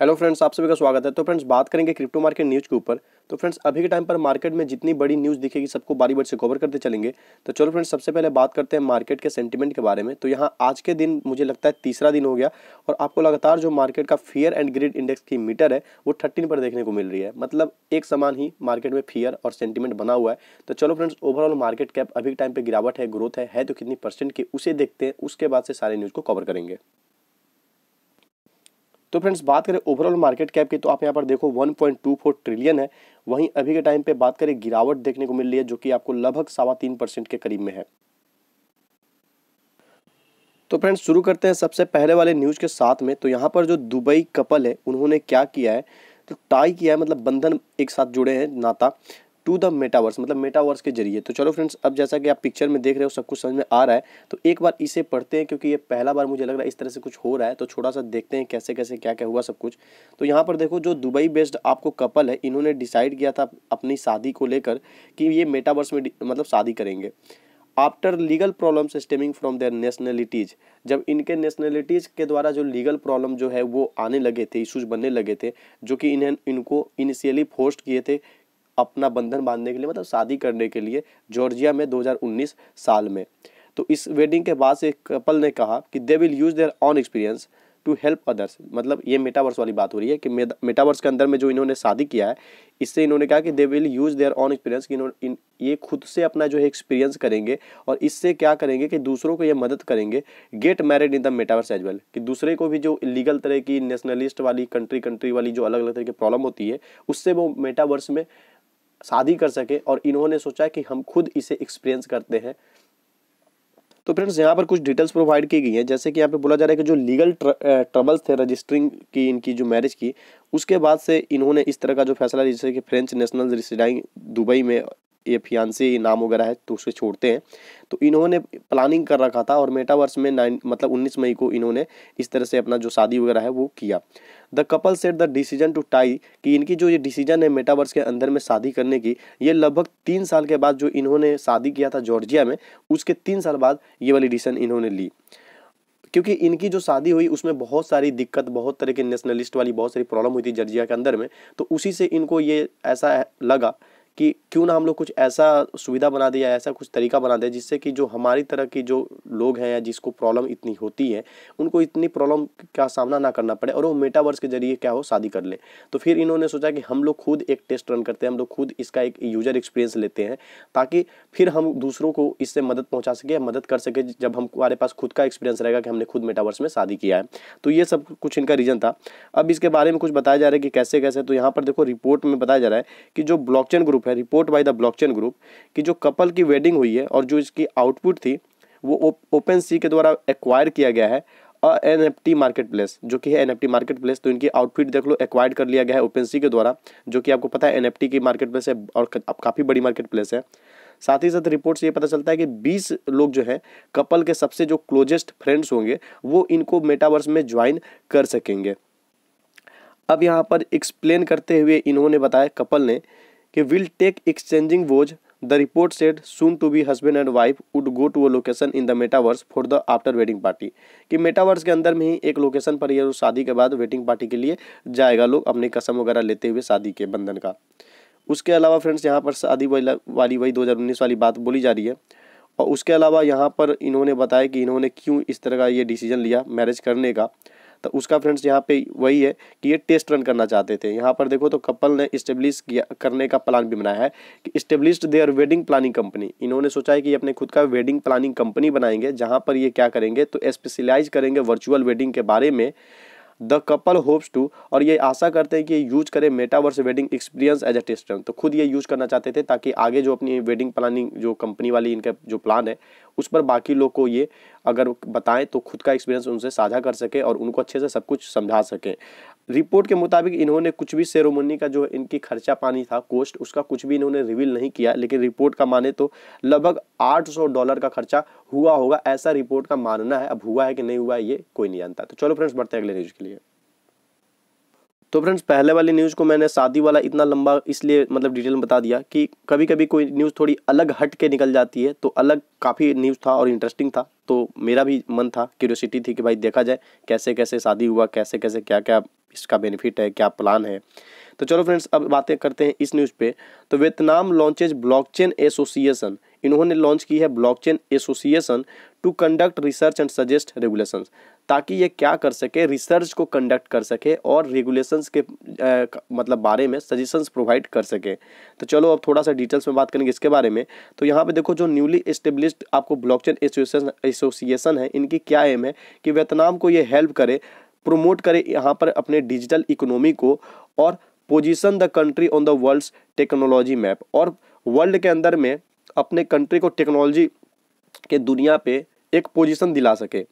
hello friends आप सभी का स्वागत है तो फ्रेंड्स बात करेंगे क्रिप्टो मार्केट न्यूज़ के ऊपर तो फ्रेंड्स अभी के टाइम पर मार्केट में जितनी बड़ी न्यूज़ दिखेगी सबको बारी बारी से कवर करते चलेंगे तो चलो फ्रेंड्स सबसे पहले बात करते हैं मार्केट के सेंटीमेंट के बारे में तो यहाँ आज के दिन मुझे लगता है तीसरा दिन हो गया और आपको लगातार जो मार्केट का फियर एंड ग्रिड इंडेक्स की मीटर है वो थर्टीन पर देखने को मिल रही है मतलब एक समान ही मार्केट में फियर और सेंटीमेंट बना हुआ है तो चलो फ्रेंड्स ओवरऑल मार्केट कैप अभी के टाइम पर गिरावट है ग्रोथ है, है तो कितनी परसेंट की उसे देखते हैं उसके बाद से सारे न्यूज़ को कवर करेंगे तो फ्रेंड्स बात करें ओवरऑल मार्केट कैप की तो आप यहाँ पर देखो 1.24 ट्रिलियन है वहीं अभी के टाइम पे बात करें गिरावट देखने को मिल रही है जो कि आपको लगभग सवा तीन परसेंट के करीब में है तो फ्रेंड्स शुरू करते हैं सबसे पहले वाले न्यूज़ के साथ में तो यहाँ पर जो दुबई कपल है उन्होंने क्या किया है तो टाई किया है मतलब बंधन एक साथ जुड़े हैं नाता टू द मेटावर्स मतलब मेटावर्स के जरिए तो चलो फ्रेंड्स अब जैसा कि आप पिक्चर में देख रहे हो सब कुछ समझ में आ रहा है तो एक बार इसे पढ़ते हैं क्योंकि ये पहला बार मुझे लग रहा है इस तरह से कुछ हो रहा है तो छोटा सा देखते हैं कैसे कैसे क्या क्या हुआ सब कुछ तो यहाँ पर देखो जो दुबई बेस्ड आपको कपल है इन्होंने डिसाइड किया था अपनी शादी को लेकर कि ये मेटावर्स में मतलब शादी करेंगे after legal problems stemming from their nationalities जब इनके नेशनलिटीज़ के द्वारा जो लीगल प्रॉब्लम जो है वो आने लगे थे इशूज़ बनने लगे थे जो कि इन्हें इनको इनिशियली फोर्स्ड किए थे अपना बंधन बांधने के लिए मतलब शादी करने के लिए जॉर्जिया में 2019 साल में तो इस वेडिंग के बाद से कपल ने कहा कि they will use their own experience to help others मतलब ये मेटावर्स वाली बात हो रही है कि मेटावर्स के अंदर में जो इन्होंने शादी किया है इससे इन्होंने कहा कि they will use their own experience कि इन्होंने ये खुद से अपना जो है एक्सपीरियंस करेंगे और इससे क्या करेंगे कि दूसरों को ये मदद करेंगे get married in the metaverse as well कि दूसरे को भी जो लीगल तरह की नेशनलिस्ट वाली कंट्री कंट्री वाली जो अलग अलग तरह की प्रॉब्लम होती है उससे वो मेटावर्स में शादी कर सके और इन्होंने सोचा कि हम खुद इसे एक्सपीरियंस करते हैं तो फ्रेंड्स यहाँ पर कुछ डिटेल्स प्रोवाइड की गई हैं जैसे कि यहाँ पे बोला जा रहा है कि जो लीगल ट्रबल्स थे रजिस्टरिंग की इनकी जो मैरिज की उसके बाद से इन्होंने इस तरह का जो फैसला जैसे कि फ्रेंच नेशनल रिसिडाइंग दुबई में ये फियांसी ये नाम वगैरह है तो उसे छोड़ते हैं तो इन्होंने प्लानिंग कर रखा था और मेटावर्स में नाइन मतलब उन्नीस मई को इन्होंने इस तरह से अपना जो शादी वगैरह है वो किया the couple set the decision to tie कि इनकी जो ये डिसीजन है मेटावर्स के अंदर में शादी करने की ये लगभग तीन साल के बाद जो इन्होंने शादी किया था जॉर्जिया में उसके तीन साल बाद ये वाली डिसीजन इन्होंने ली क्योंकि इनकी जो शादी हुई उसमें बहुत सारी दिक्कत बहुत तरह के नेशनलिस्ट वाली बहुत सारी प्रॉब्लम हुई थी जर्जिया के अंदर में तो उसी से इनको ये ऐसा लगा कि क्यों ना हम लोग कुछ ऐसा सुविधा बना दें या ऐसा कुछ तरीका बना दे जिससे कि जो हमारी तरह की जो लोग हैं या जिसको प्रॉब्लम इतनी होती है उनको इतनी प्रॉब्लम का सामना ना करना पड़े और वो मेटावर्स के जरिए क्या हो शादी कर ले तो फिर इन्होंने सोचा कि हम लोग खुद एक टेस्ट रन करते हैं हम लोग खुद इसका एक यूजर एक्सपीरियंस लेते हैं ताकि फिर हम दूसरों को इससे मदद पहुँचा सके मदद कर सके जब हमारे पास खुद का एक्सपीरियंस रहेगा कि हमने खुद मेटावर्स में शादी किया है तो ये सब कुछ इनका रीज़न था अब इसके बारे में कुछ बताया जा रहा है कि कैसे कैसे तो यहाँ पर देखो रिपोर्ट में बताया जा रहा है कि जो ब्लॉक ग्रुप ग्रुप है report by the blockchain group कि जो कपल की वेडिंग हुई है और जो इसकी आउटपुट थी वो ओपन सी के द्वारा एक्वायर किया गया है और N F T market place जो कि है N F T market place तो इनकी आउटफिट देख लो एक्वायर कर लिया गया है ओपन सी के द्वारा जो कि आपको पता है एन एफ टी की मार्केट प्लेस है और काफ़ी बड़ी मार्केट प्लेस है साथ ही साथ रिपोर्ट से ये पता चलता है कि 20 लोग जो है कपल के सबसे जो क्लोजेस्ट फ्रेंड्स होंगे वो इनको मेटावर्स में ज्वाइन कर सकेंगे अब यहाँ पर एक्सप्लेन करते हुए इन्होंने बताया कपल ने कि will take exchanging vows the report said soon to be husband and wife would go to a location in the metaverse for the after wedding party कि मेटावर्स के अंदर में ही एक लोकेशन पर यह शादी के बाद वेडिंग पार्टी के लिए जाएगा लोग अपनी कसम वगैरह लेते हुए शादी के बंधन का उसके अलावा फ्रेंड्स यहाँ पर शादी वाली वही दो वाली बात बोली जा रही है और उसके अलावा यहाँ पर इन्होंने बताया कि इन्होंने क्यों इस तरह का ये डिसीजन लिया मैरिज करने का तो उसका फ्रेंड्स यहाँ पे वही है कि ये टेस्ट रन करना चाहते थे यहाँ पर देखो तो कपल ने इस्टेब्लिश करने का प्लान भी बनाया है कि established their wedding planning company इन्होंने सोचा है कि अपने खुद का वेडिंग प्लानिंग कंपनी बनाएंगे जहाँ पर ये क्या करेंगे तो स्पेशलाइज करेंगे वर्चुअल वेडिंग के बारे में द कपल होप्स टू और ये आशा करते हैं कि यूज करें metaverse wedding experience as a test run तो खुद ये यूज करना चाहते थे ताकि आगे जो अपनी वेडिंग प्लानिंग जो कंपनी वाली इनका जो प्लान है उस पर बाकी लोग को ये अगर बताएं तो खुद का एक्सपीरियंस उनसे साझा कर सकें और उनको अच्छे से सब कुछ समझा सकें रिपोर्ट के मुताबिक इन्होंने कुछ भी सेरोमनी का जो इनकी खर्चा पानी था कोस्ट उसका कुछ भी इन्होंने रिवील नहीं किया लेकिन रिपोर्ट का माने तो लगभग 800 डॉलर का खर्चा हुआ होगा ऐसा रिपोर्ट का मानना है अब हुआ है कि नहीं हुआ है ये कोई नहीं जानता तो चलो फ्रेंड्स बढ़ते हैं अगले न्यूज़ के लिए तो फ्रेंड्स पहले वाली न्यूज़ को मैंने शादी वाला इतना लंबा इसलिए मतलब डिटेल में बता दिया कि कभी कभी कोई न्यूज़ थोड़ी अलग हट के निकल जाती है तो अलग काफ़ी न्यूज़ था और इंटरेस्टिंग था तो मेरा भी मन था क्यूरियोसिटी थी कि भाई देखा जाए कैसे कैसे शादी हुआ कैसे कैसे क्या क्या इसका बेनिफिट है क्या प्लान है तो चलो फ्रेंड्स अब बातें करते हैं इस न्यूज़ पे तो वियतनाम लॉन्चेज ब्लॉकचेन एसोसिएशन इन्होंने लॉन्च की है blockchain association to conduct research and suggest regulations ताकि ये क्या कर सके रिसर्च को कंडक्ट कर सके और रेगुलेशंस के आ, मतलब बारे में सजेशंस प्रोवाइड कर सके तो चलो अब थोड़ा सा डिटेल्स में बात करेंगे इसके बारे में तो यहाँ पे देखो जो न्यूली इस्टेब्लिश्ड आपको ब्लॉकचेन एसोसिएशन एसोसिएशन है इनकी क्या एम है कि वियतनाम को ये हेल्प करे प्रोमोट करे यहाँ पर अपने डिजिटल इकोनॉमी को और position the country on the world's technology map और वर्ल्ड के अंदर में अपने कंट्री को टेक्नोलॉजी के दुनिया पे एक पोजीशन दिला सके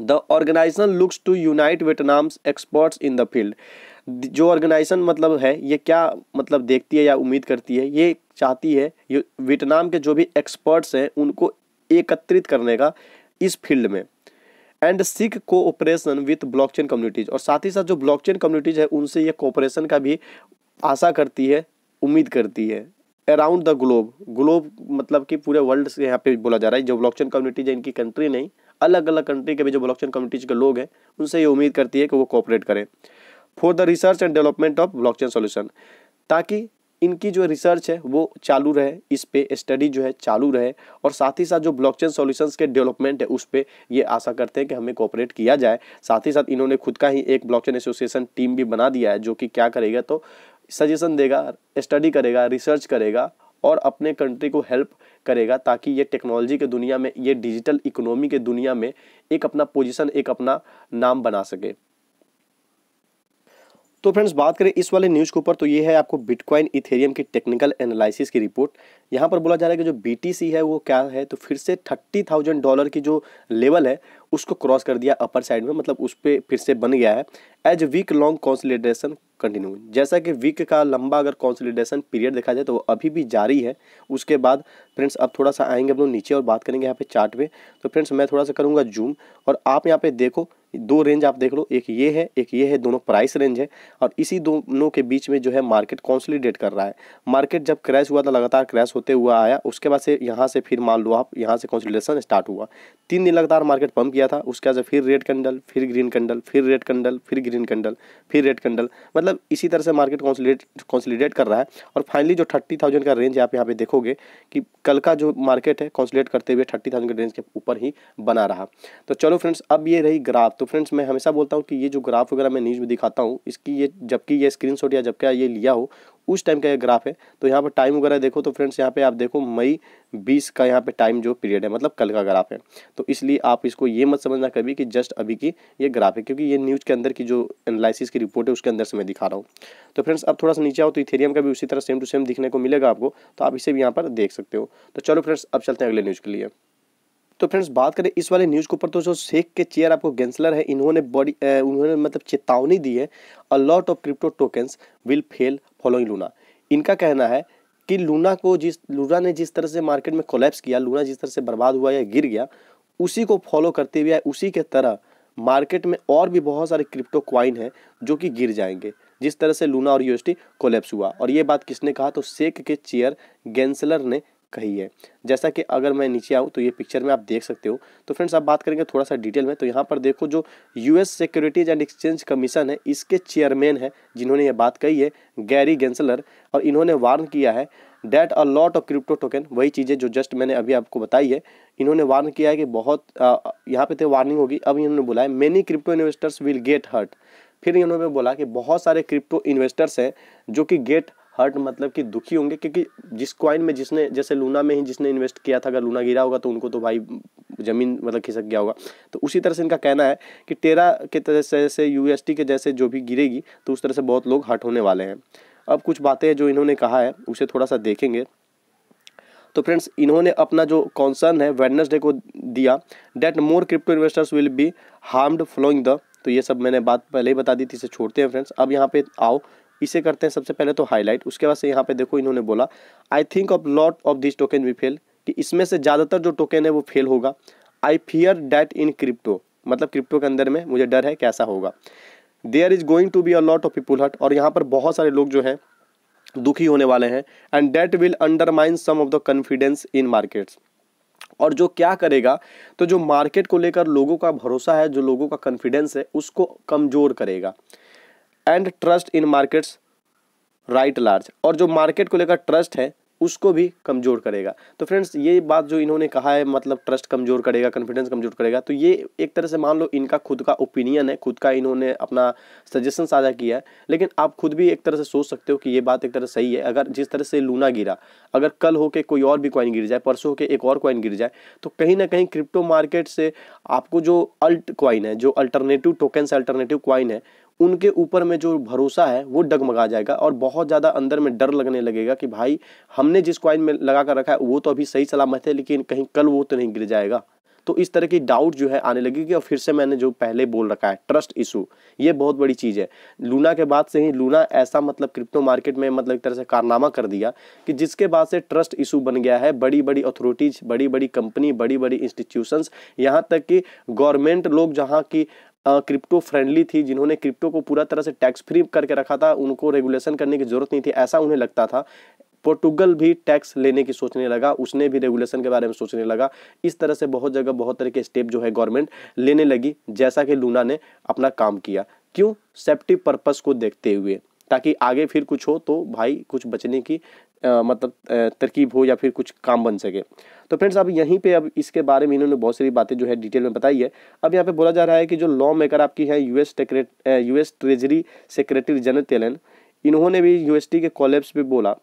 the organisation looks to unite Vietnam's experts in the field जो ऑर्गेनाइजेशन मतलब है ये क्या मतलब देखती है या उम्मीद करती है ये चाहती है वेटनाम के जो भी एक्सपर्ट्स हैं उनको एकत्रित करने का इस फील्ड में and seek cooperation with blockchain communities और साथ ही साथ जो ब्लॉकचेन कम्युनिटीज़ है उनसे ये कोऑपरेशन का भी आशा करती है उम्मीद करती है अराउंड द ग्लोब ग्लोब मतलब कि पूरे वर्ल्ड से यहाँ पे बोला जा रहा है जो ब्लॉकचेन कम्युनिटीज है इनकी कंट्री नहीं अलग अलग कंट्री के भी जो ब्लॉकचेन कम्युनिटीज के लोग हैं उनसे ये उम्मीद करती है कि वो कॉपरेट करें for the research and development of blockchain solution ताकि इनकी जो रिसर्च है वो चालू रहे इस पे स्टडी जो है चालू रहे और साथ ही साथ जो ब्लॉकचेन सॉल्यूशंस के डेवलपमेंट है उस पर ये आशा करते हैं कि हमें कोऑपरेट किया जाए साथ ही साथ इन्होंने खुद का ही एक ब्लॉकचेन एसोसिएशन टीम भी बना दिया है जो कि क्या करेगा तो सजेशन देगा स्टडी करेगा रिसर्च करेगा और अपने कंट्री को हेल्प करेगा ताकि ये टेक्नोलॉजी के दुनिया में ये डिजिटल इकोनॉमी के दुनिया में एक अपना पोजीशन एक अपना नाम बना सके तो फ्रेंड्स बात करें इस वाले न्यूज़ के ऊपर तो ये है आपको बिटकॉइन इथेरियम की टेक्निकल एनालिसिस की रिपोर्ट यहाँ पर बोला जा रहा है कि जो बी है वो क्या है तो फिर से थर्टी थाउजेंड डॉलर की जो लेवल है उसको क्रॉस कर दिया अपर साइड में मतलब उस पर फिर से बन गया है as week long consolidation continue जैसा कि वीक का लंबा अगर कॉन्सलिडेशन पीरियड देखा जाए तो अभी भी जारी है उसके बाद फ्रेंड्स अब थोड़ा सा आएंगे हम लोग नीचे और बात करेंगे यहाँ पे चार्ट में तो फ्रेंड्स मैं थोड़ा सा करूँगा जूम और आप यहाँ पे देखो दो रेंज आप देख लो एक ये है एक ये है दोनों प्राइस रेंज है और इसी दोनों के बीच में जो है मार्केट कॉन्सोलीडेट कर रहा है मार्केट जब क्रैश हुआ था लगातार क्रैश होते हुआ आया उसके बाद से यहाँ से फिर मान लो आप यहाँ से कॉन्सोलीडेशन स्टार्ट हुआ तीन दिन लगातार मार्केट पम्प किया था उसके बाद फिर रेड कंडल फिर ग्रीन कंडल फिर रेड कंडल फिर ग्रीन कंडल फिर रेड कंडल मतलब इसी तरह से मार्केट कॉन्सोलीडेट कॉन्सोलीडेट कर रहा है और फाइनली जो थर्टी थाउजेंड का रेंज आप यहाँ पे देखोगे कि कल का जो मार्केट है कॉन्सोलेट करते हुए थर्टी थाउजेंड के रेंज के ऊपर ही बना रहा तो चलो फ्रेंड्स अब ये रही ग्राफ तो तो फ्रेंड्स मैं हमेशा बोलता हूँ कि ये जो ग्राफ वगैरह मैं न्यूज़ में दिखाता हूँ इसकी ये जबकि ये स्क्रीनशॉट या जबकि ये लिया हो उस टाइम का ये ग्राफ है तो यहाँ पर टाइम वगैरह देखो तो फ्रेंड्स यहाँ पे आप देखो मई बीस का यहाँ पे टाइम जो पीरियड है मतलब कल का ग्राफ है तो इसलिए आप इसको ये मत समझना कभी कि जस्ट अभी की ये ग्राफ है क्योंकि ये न्यूज़ के अंदर की जो एनालिसिस की रिपोर्ट है उसके अंदर से मैं दिखा रहा हूँ तो फ्रेंड्स अब थोड़ा सा नीचे आओ तो इथेरियम का भी उसी तरह सेम टू सेम दिखने को मिलेगा आपको तो आप इसे भी यहाँ पर देख सकते हो तो चलो फ्रेंड्स अब चलते हैं अगले न्यूज़ के लिए तो फ्रेंड्स बात करें इस वाले न्यूज़ के ऊपर तो जो शेख के चेयर आपको गेंसलर है इन्होंने बड़ी उन्होंने मतलब चेतावनी दी है a lot of crypto tokens will fail following Luna इनका कहना है कि लूना को जिस लूना ने जिस तरह से मार्केट में कोलेप्स किया लूना जिस तरह से बर्बाद हुआ या गिर गया उसी को फॉलो करते हुए उसी के तरह मार्केट में और भी बहुत सारे क्रिप्टो क्वाइन हैं जो कि गिर जाएंगे जिस तरह से लूना और यूएसटी कोलेप्स हुआ और ये बात किसने कहा तो सेक के चेयर गेंसलर ने कही है जैसा कि अगर मैं नीचे आऊँ तो ये पिक्चर में आप देख सकते हो तो फ्रेंड्स आप बात करेंगे थोड़ा सा डिटेल में तो यहाँ पर देखो जो US securities and exchange commission है इसके चेयरमैन है जिन्होंने ये बात कही है गैरी गेंसलर और इन्होंने वार्न किया है that a lot of crypto token वही चीज़ें जो जस्ट मैंने अभी आपको बताई है इन्होंने वार्न किया है कि बहुत यहाँ पे तो वार्निंग होगी अब इन्होंने बोला है many crypto investors will get hurt फिर इन्होंने बोला कि बहुत सारे क्रिप्टो इन्वेस्टर्स हैं जो कि गेट हर्ट मतलब कि दुखी होंगे क्योंकि जिस कॉइन में जिसने जैसे लूना में ही जिसने इन्वेस्ट किया था अगर लूना गिरा होगा तो उनको तो भाई ज़मीन मतलब खिसक गया होगा तो उसी तरह से इनका कहना है कि टेरा के तरह से, जैसे यू के जैसे जो भी गिरेगी तो उस तरह से बहुत लोग हर्ट होने वाले हैं अब कुछ बातें जो इन्होंने कहा है उसे थोड़ा सा देखेंगे तो फ्रेंड्स इन्होंने अपना जो कॉन्सर्न है वेडनेसडे को दिया that more crypto investors will be harmed following the तो ये सब मैंने बात पहले ही बता दी थी इसे छोड़ते हैं फ्रेंड्स अब यहाँ पे आओ इसे करते हैं सबसे पहले तो हाईलाइट उसके बाद से यहाँ पे देखो इन्होंने बोला I think of lot of this token भी फेल कि इसमें से ज़्यादातर जो टोकन है वो फेल होगा I fear that in crypto मतलब क्रिप्टो के अंदर में मुझे डर है कैसा होगा there is going to be a lot of people hurt और यहाँ पर बहुत सारे लोग जो हैं दुखी होने वाले हैं and that will undermine some of the confidence in markets और जो क्या करेगा तो जो मार्केट को लेकर लोगों का भरोसा है जो लोगों का कॉन्फिडेंस है उसको कमज़ोर करेगा and trust in markets right large और जो मार्केट को लेकर ट्रस्ट है उसको भी कमज़ोर करेगा तो फ्रेंड्स ये बात जो इन्होंने कहा है मतलब ट्रस्ट कमज़ोर करेगा कॉन्फिडेंस कमज़ोर करेगा तो ये एक तरह से मान लो इनका खुद का ओपिनियन है खुद का इन्होंने अपना सजेशन साझा किया है लेकिन आप खुद भी एक तरह से सोच सकते हो कि ये बात एक तरह सही है अगर जिस तरह से लूना गिरा अगर कल होके कोई और भी कॉइन गिर जाए परसों होकर एक और कॉइन गिर जाए तो कहीं ना कहीं क्रिप्टो मार्केट से आपको जो अल्ट क्वाइन है जो अल्टरनेटिव टोकन से अल्टरनेटिव क्वाइन है उनके ऊपर में जो भरोसा है वो डगमगा जाएगा और बहुत ज़्यादा अंदर में डर लगने लगेगा कि भाई हमने जिस क्वाइन में लगा कर रखा है वो तो अभी सही सलामत है लेकिन कहीं कल वो तो नहीं गिर जाएगा तो इस तरह की डाउट जो है आने लगेगी और फिर से मैंने जो पहले बोल रखा है ट्रस्ट इशू ये बहुत बड़ी चीज़ है लूना के बाद से ही लूना ऐसा मतलब क्रिप्टो मार्केट में मतलब एक तरह से कारनामा कर दिया कि जिसके बाद से ट्रस्ट इशू बन गया है बड़ी बड़ी अथॉरिटीज बड़ी बड़ी कंपनी बड़ी बड़ी इंस्टीट्यूशन यहाँ तक कि गवर्नमेंट लोग जहाँ की क्रिप्टो फ्रेंडली थी जिन्होंने क्रिप्टो को पूरा तरह से टैक्स फ्री करके रखा था उनको रेगुलेशन करने की जरूरत नहीं थी ऐसा उन्हें लगता था पोर्टुगल भी टैक्स लेने की सोचने लगा उसने भी रेगुलेशन के बारे में सोचने लगा इस तरह से बहुत जगह बहुत तरह के स्टेप जो है गवर्नमेंट लेने लगी जैसा कि लूना ने अपना काम किया क्यों सेफ्टी पर्पस को देखते हुए ताकि आगे फिर कुछ हो तो भाई कुछ बचने की आ, मतलब तरकीब हो या फिर कुछ काम बन सके तो फ्रेंड्स अब यहीं पे अब इसके बारे में इन्होंने बहुत सारी बातें जो है डिटेल में बताई है अब यहाँ पे बोला जा रहा है कि जो लॉ मेकर आपकी है US US treasury secretary general Yellen इन्होंने भी यूएसटी के कॉलेप्स पे बोला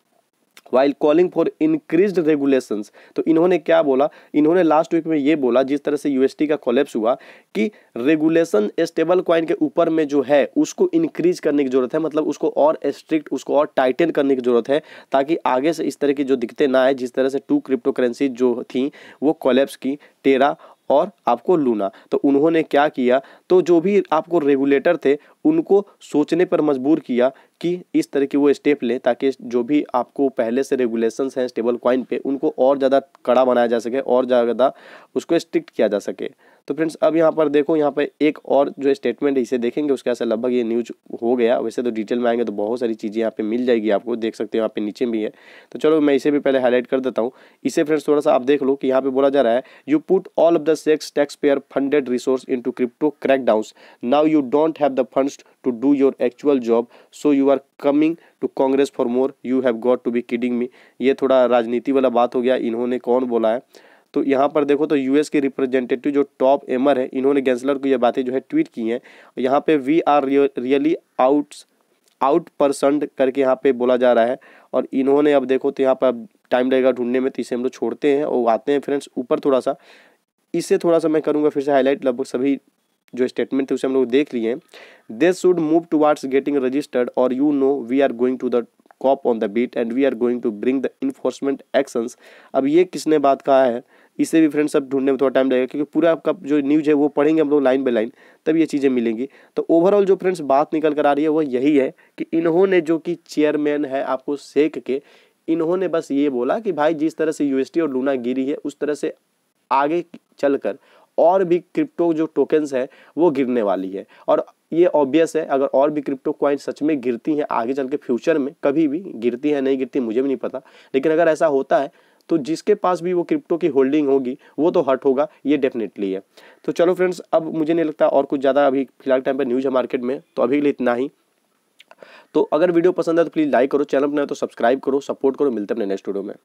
while calling for increase regulation तो इन्होंने क्या बोला इन्होंने लास्ट वीक में ये बोला जिस तरह से यूएसटी का कोलेप्स हुआ कि रेगुलेशन स्टेबल क्वाइन के ऊपर में जो है उसको इंक्रीज करने की जरूरत है मतलब उसको और स्ट्रिक्ट उसको और टाइटन करने की जरूरत है ताकि आगे से इस तरह की जो दिक्कतें ना आए जिस तरह से टू क्रिप्टो करेंसी जो थी वो कोलेप्स की टेरा और आपको लूना तो उन्होंने क्या किया तो जो भी आपको रेगुलेटर थे उनको सोचने पर मजबूर किया कि इस तरह की वो स्टेप लें ताकि जो भी आपको पहले से रेगुलेशंस हैं स्टेबल क्वाइन पे उनको और ज़्यादा कड़ा बनाया जा सके और ज़्यादा उसको स्ट्रिक्ट किया जा सके तो फ्रेंड्स अब यहाँ पर देखो यहाँ पर एक और जो स्टेटमेंट है इसे देखेंगे उसके ऐसा लगभग ये न्यूज हो गया वैसे तो डिटेल में आएंगे तो बहुत सारी चीज़ें यहाँ पे मिल जाएगी आपको देख सकते हो यहाँ पे नीचे भी है तो चलो मैं इसे भी पहले हाईलाइट कर देता हूँ इसे फ्रेंड्स थोड़ा सा आप देख लो कि यहाँ पे बोला जा रहा है you put all of the SEC's taxpayer funded resource into crypto crackdowns now you don't have the fund changed to do your actual job so you are coming to Congress for more you have got to be kidding me ये थोड़ा राजनीति वाला बात हो गया इन्होंने कौन बोला है तो यहाँ पर देखो तो यूएस के रिप्रेजेंटेटिव जो टॉप एमर है इन्होंने गैंसलर को ये बातें जो है ट्वीट की हैं यहाँ पे we are really outs out percent करके यहाँ पे बोला जा रहा है और इन्होंने अब देखो तो यहाँ पर टाइम लगेगा ढूंढने में तो इसे हम लोग छोड़ते हैं और आते हैं फ्रेंड्स ऊपर थोड़ा सा इसे थोड़ा सा मैं करूँगा फिर से हाईलाइट लगभग सभी जो स्टेटमेंट थे उसे हम लोग देख लिए they should move towards getting registered और you know we are going to the cop on the beat and we are going to bring the enforcement actions अब ये किसने बात कहा है इसे भी फ्रेंड्स अब ढूंढने में थोड़ा टाइम लगेगा क्योंकि पूरा आपका जो न्यूज है वो पढ़ेंगे हम लोग लाइन बाई लाइन तब ये चीज़ें मिलेंगी तो ओवरऑल जो फ्रेंड्स बात निकल कर आ रही है वो यही है कि इन्होंने जो कि चेयरमैन है आपको सेक के इन्होंने बस ये बोला कि भाई जिस तरह से यूएसटी और लूना गिरी है उस तरह से आगे चलकर और भी क्रिप्टो जो टोकन्स हैं वो गिरने वाली है और ये ऑब्वियस है अगर और भी क्रिप्टो क्वाइन सच में गिरती हैं आगे चल के फ्यूचर में कभी भी गिरती है नहीं गिरती मुझे भी नहीं पता लेकिन अगर ऐसा होता है तो जिसके पास भी वो क्रिप्टो की होल्डिंग होगी वो तो हट होगा ये डेफिनेटली है तो चलो फ्रेंड्स अब मुझे नहीं लगता और कुछ ज़्यादा अभी फिलहाल टाइम पर न्यूज़ है मार्केट में तो अभी के लिए इतना ही तो अगर वीडियो पसंद है तो प्लीज़ लाइक करो चैनल पर तो सब्सक्राइब करो सपोर्ट करो मिलते हैं अपने नेक्स्ट वीडियो में